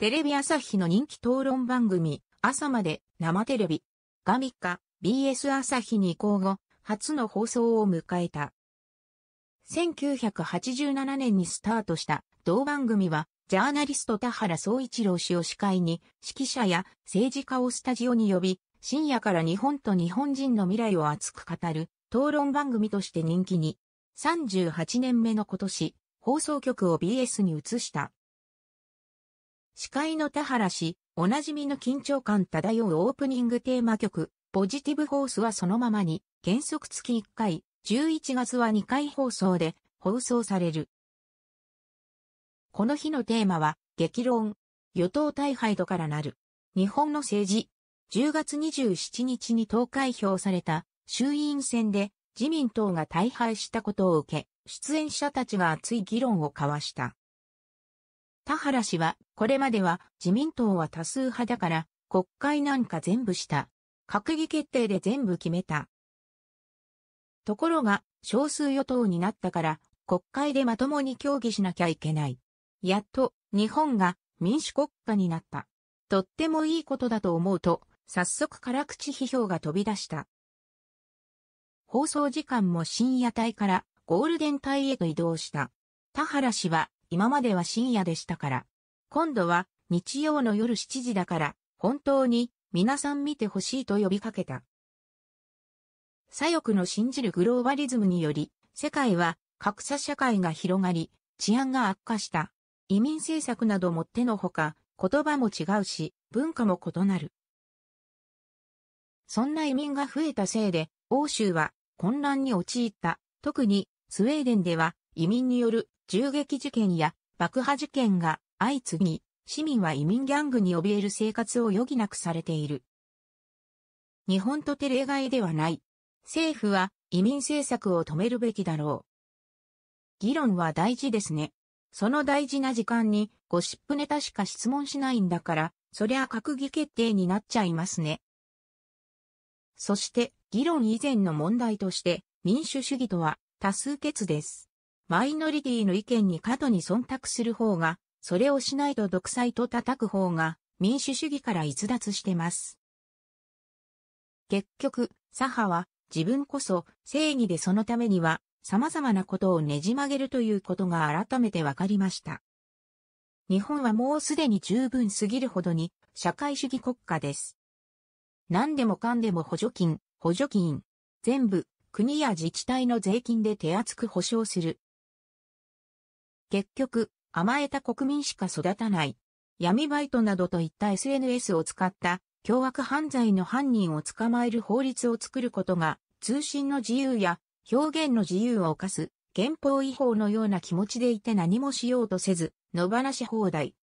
テレビ朝日の人気討論番組、朝まで生テレビが3日、BS 朝日に移行後、初の放送を迎えた。1987年にスタートした同番組は、ジャーナリスト田原総一郎氏を司会に、指揮者や政治家をスタジオに呼び、深夜から日本と日本人の未来を熱く語る、討論番組として人気に、38年目の今年、放送局を BS に移した。司会の田原氏、おなじみの緊張感漂うオープニングテーマ曲、ポジティブホースはそのままに、原則月1回、11月は2回放送で放送される。この日のテーマは、激論、与党大敗度からなる、日本の政治。10月27日に投開票された衆院選で自民党が大敗したことを受け、出演者たちが熱い議論を交わした。田原氏は、これまでは自民党は多数派だから、国会なんか全部した。閣議決定で全部決めた。ところが、少数与党になったから、国会でまともに協議しなきゃいけない。やっと、日本が民主国家になった。とってもいいことだと思うと、早速辛口批評が飛び出した。放送時間も深夜帯からゴールデン帯へと移動した。田原氏は今までは深夜でしたから。今度は日曜の夜7時だから、本当に皆さん見てほしいと呼びかけた。左翼の信じるグローバリズムにより、世界は格差社会が広がり、治安が悪化した。移民政策などもってのほか、言葉も違うし、文化も異なる。そんな移民が増えたせいで、欧州は混乱に陥った。特にスウェーデンでは移民による銃撃事件や爆破事件が相次ぎ、市民は移民ギャングに怯える生活を余儀なくされている。日本とて例外ではない。政府は移民政策を止めるべきだろう。議論は大事ですね。その大事な時間にゴシップネタしか質問しないんだから、そりゃ閣議決定になっちゃいますね。そして、議論以前の問題として、民主主義とは多数決です。マイノリティの意見に過度に忖度する方が、それをしないと独裁と叩く方が、民主主義から逸脱してます。結局、左派は、自分こそ正義でそのためには、様々なことをねじ曲げるということが改めて分かりました。日本はもうすでに十分すぎるほどに社会主義国家です。何でもかんでも補助金、補助金。全部、国や自治体の税金で手厚く保障する。結局、甘えた国民しか育たない。闇バイトなどといった SNS を使った凶悪犯罪の犯人を捕まえる法律を作ることが通信の自由や表現の自由を犯す憲法違法のような気持ちでいて何もしようとせず野放し放題。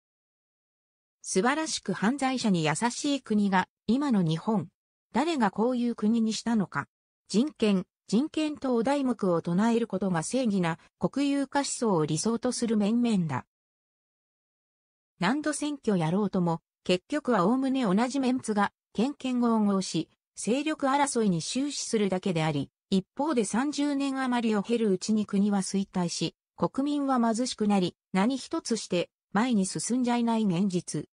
素晴らしく犯罪者に優しい国が今の日本。誰がこういう国にしたのか。人権、人権と題目を唱えることが正義な国有化思想を理想とする面々だ。何度選挙やろうとも、結局は概ね同じメンツが、権権合合し、勢力争いに終始するだけであり、一方で30年余りを経るうちに国は衰退し、国民は貧しくなり、何一つして前に進んじゃいない現実。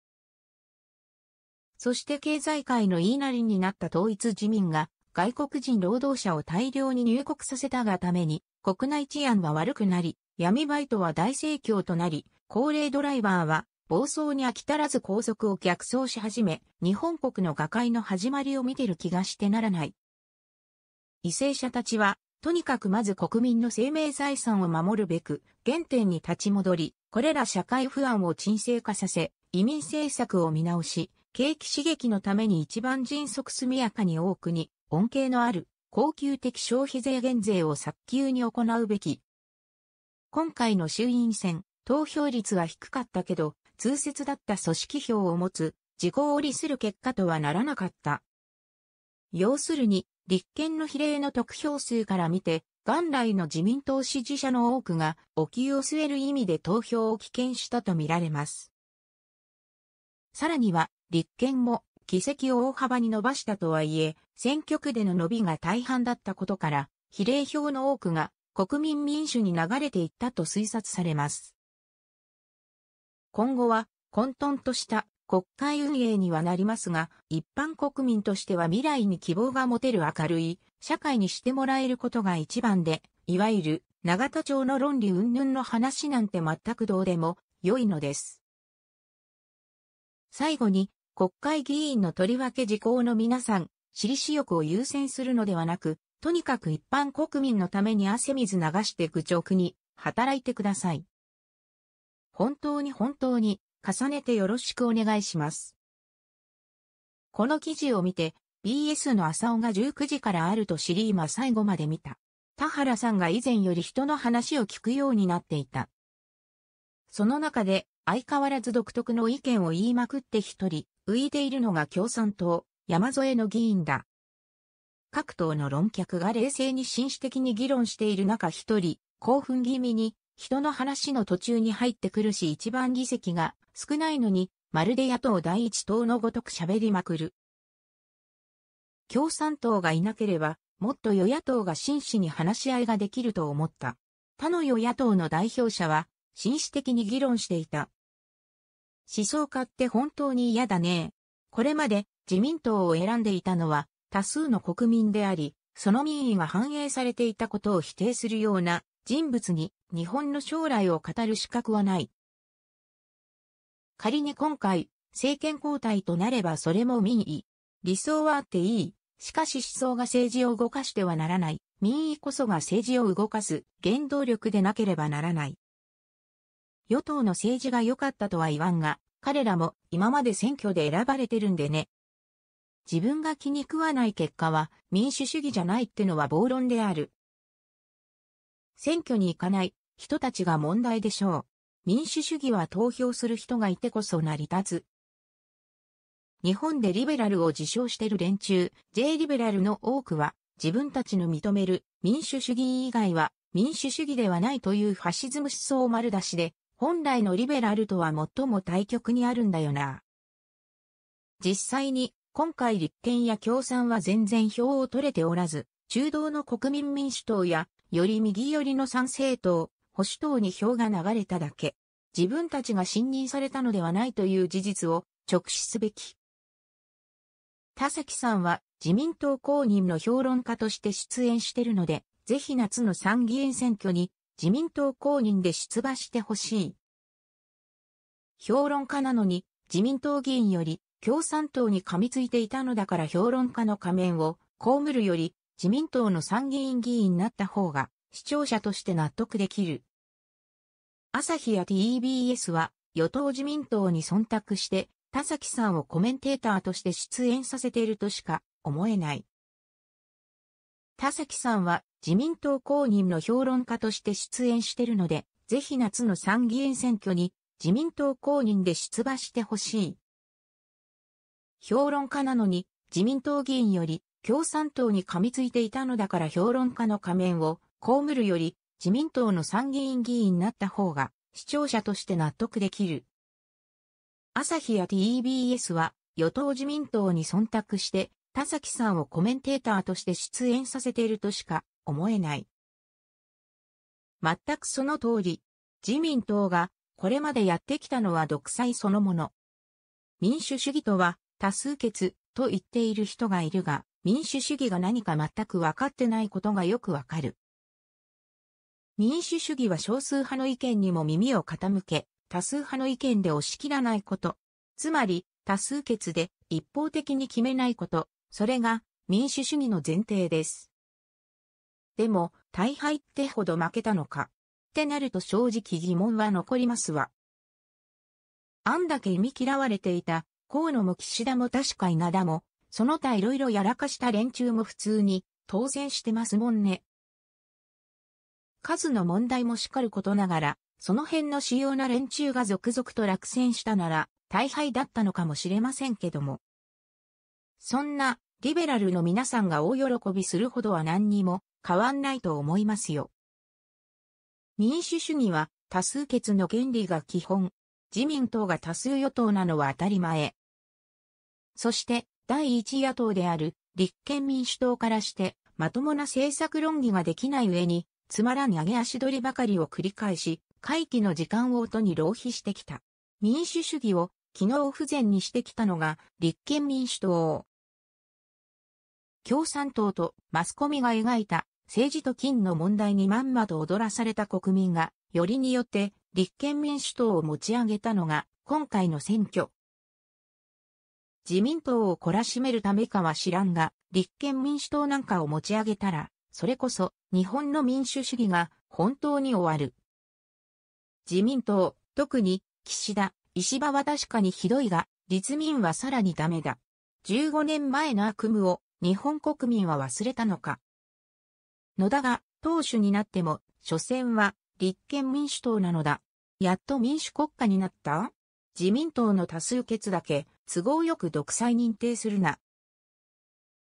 そして経済界の言いなりになった統一自民が外国人労働者を大量に入国させたがために、国内治安は悪くなり、闇バイトは大盛況となり、高齢ドライバーは暴走に飽き足らず高速を逆走し始め、日本国の瓦解の始まりを見てる気がしてならない。為政者たちは、とにかくまず国民の生命財産を守るべく、原点に立ち戻り、これら社会不安を沈静化させ、移民政策を見直し、景気刺激のために一番迅速速やかに多くに、恩恵のある恒久的消費税減税を早急に行うべき。今回の衆院選、投票率は低かったけど、通説だった組織票を持つ、自己折りする結果とはならなかった。要するに、立憲の比例の得票数から見て、元来の自民党支持者の多くが、お給を据える意味で投票を棄権したとみられます。さらには、立憲も議席を大幅に伸ばしたとはいえ、選挙区での伸びが大半だったことから、比例票の多くが国民民主に流れていったと推察されます。今後は混沌とした国会運営にはなりますが、一般国民としては未来に希望が持てる明るい社会にしてもらえることが一番で、いわゆる永田町の論理云々の話なんて全くどうでも良いのです。最後に国会議員のとりわけ自公の皆さん、私利私欲を優先するのではなく、とにかく一般国民のために汗水流して愚直に働いてください。本当に本当に重ねてよろしくお願いします。この記事を見て BS の朝尾が19時からあると知り今最後まで見た。田原さんが以前より人の話を聞くようになっていた。その中で相変わらず独特の意見を言いまくって一人、浮いているのが共産党、山添の議員だ。各党の論客が冷静に紳士的に議論している中一人、興奮気味に、人の話の途中に入ってくるし一番議席が少ないのに、まるで野党第一党のごとく喋りまくる。共産党がいなければ、もっと与野党が真摯に話し合いができると思った。他の与野党の代表者は、紳士的に議論していた。思想家って本当に嫌だね。これまで自民党を選んでいたのは多数の国民であり、その民意が反映されていたことを否定するような人物に日本の将来を語る資格はない。仮に今回、政権交代となればそれも民意。理想はあっていい。しかし思想が政治を動かしてはならない。民意こそが政治を動かす原動力でなければならない。与党の政治が良かったとは言わんが、彼らも今まで選挙で選ばれてるんでね。自分が気に食わない結果は民主主義じゃないってのは暴論である。選挙に行かない人たちが問題でしょう。民主主義は投票する人がいてこそ成り立つ。日本でリベラルを自称してる連中、J リベラルの多くは自分たちの認める民主主義以外は民主主義ではないというファシズム思想丸出しで本来のリベラルとは最も対極にあるんだよな。実際に、今回立憲や共産は全然票を取れておらず、中道の国民民主党や、より右寄りの参政党、保守党に票が流れただけ。自分たちが信任されたのではないという事実を直視すべき。田崎さんは自民党公認の評論家として出演しているので、ぜひ夏の参議院選挙に自民党公認で出馬してほしい。評論家なのに、自民党議員より共産党に噛みついていたのだから評論家の仮面を被るより自民党の参議院議員になった方が視聴者として納得できる。朝日や TBS は与党自民党に忖度して田崎さんをコメンテーターとして出演させているとしか思えない。田崎さんは自民党公認の評論家として出演してるので、ぜひ夏の参議院選挙に自民党公認で出馬してほしい。評論家なのに自民党議員より共産党に噛みついていたのだから評論家の仮面を被るより自民党の参議院議員になった方が視聴者として納得できる。朝日や TBS は与党自民党に忖度して田崎さんをコメンテーターとして出演させているとしか思えない。全くその通り、自民党がこれまでやってきたのは独裁そのもの。民主主義とは多数決と言っている人がいるが、民主主義が何か全く分かってないことがよくわかる。民主主義は少数派の意見にも耳を傾け、多数派の意見で押し切らないこと。つまり、多数決で一方的に決めないこと、それが民主主義の前提です。でも、大敗ってほど負けたのか。ってなると正直疑問は残りますわ。あんだけみ嫌われていた、河野も岸田も確か稲田も、その他いろいろやらかした連中も普通に当選してますもんね。数の問題もしかることながら、その辺の主要な連中が続々と落選したなら、大敗だったのかもしれませんけども。そんな、リベラルの皆さんが大喜びするほどは何にも変わんないと思いますよ。民主主義は多数決の原理が基本。自民党が多数与党なのは当たり前。そして第一野党である立憲民主党からしてまともな政策論議ができない上につまらん上げ足取りばかりを繰り返し会期の時間を音に浪費してきた。民主主義を機能不全にしてきたのが立憲民主党。共産党とマスコミが描いた政治と金の問題にまんまと踊らされた国民が、よりによって立憲民主党を持ち上げたのが今回の選挙。自民党を懲らしめるためかは知らんが、立憲民主党なんかを持ち上げたら、それこそ日本の民主主義が本当に終わる。自民党、特に岸田、石破は確かにひどいが、立民はさらにダメだ。15年前の悪夢を日本国民は忘れたのか。野田が党首になっても、所詮は立憲民主党なのだ。やっと民主国家になった自民党の多数決だけ都合よく独裁認定するな。